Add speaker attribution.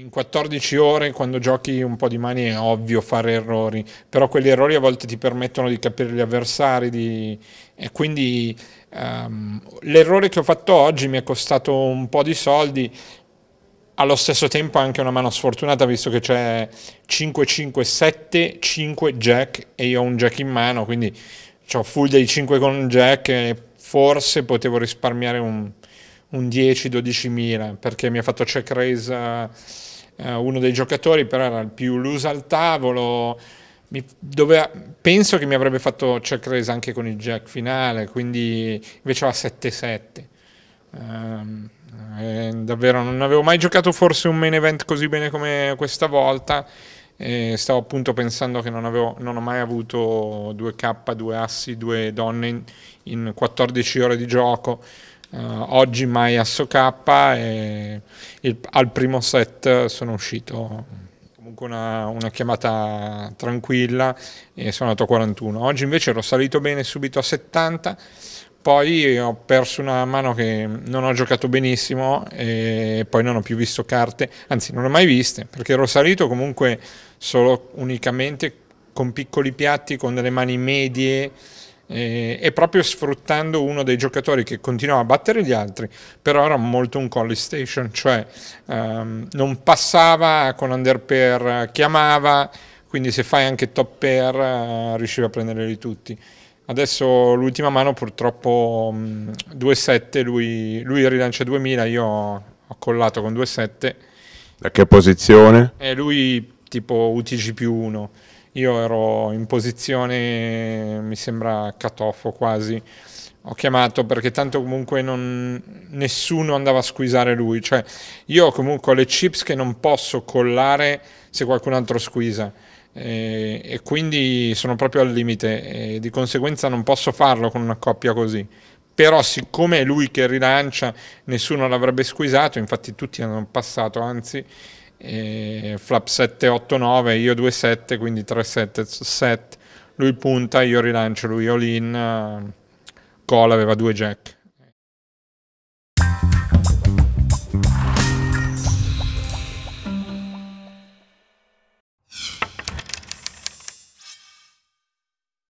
Speaker 1: in 14 ore quando giochi un po' di mani è ovvio fare errori, però quegli errori a volte ti permettono di capire gli avversari di... e quindi um, l'errore che ho fatto oggi mi è costato un po' di soldi, allo stesso tempo anche una mano sfortunata visto che c'è 5, 5, 7, 5 jack e io ho un jack in mano, quindi ho full dei 5 con un jack e forse potevo risparmiare un, un 10-12 mila perché mi ha fatto check raise eh, uno dei giocatori però era il più luso al tavolo, mi doveva, penso che mi avrebbe fatto check raise anche con il jack finale, quindi invece va 7-7. Um, davvero non avevo mai giocato forse un main event così bene come questa volta e stavo appunto pensando che non, avevo, non ho mai avuto 2K, 2 assi, 2 donne in, in 14 ore di gioco Uh, oggi mai a Socappa e il, al primo set sono uscito comunque una, una, chiamata tranquilla e sono andato a 41. Oggi invece ero salito bene subito a 70, poi ho perso una mano che non ho giocato benissimo e poi non ho più visto carte, anzi non le ho mai viste perché ero salito comunque solo unicamente con piccoli piatti, con delle mani medie e, eh, e, proprio sfruttando uno dei giocatori che continuava a battere gli altri, però era molto un collie station, cioè um, non passava con underpair, chiamava, quindi se fai anche top pair uh, riuscivi a prenderli tutti. Adesso l'ultima mano purtroppo 2-7, mm, lui, lui, rilancia 2000, io ho collato con 2-7. Da che posizione? E eh, lui tipo UTG più 1 io ero in posizione, mi sembra, catofo quasi, ho chiamato perché tanto comunque non, nessuno andava a squisare lui, cioè io comunque ho le chips che non posso collare se qualcun altro squisa e, eh, e quindi sono proprio al limite e di conseguenza non posso farlo con una coppia così. Però siccome è lui che rilancia, nessuno l'avrebbe squisato, infatti tutti hanno passato, anzi e eh, flap 7 8 9 io 2 7 quindi 3 7 7 lui punta io rilancio lui all in call aveva due jack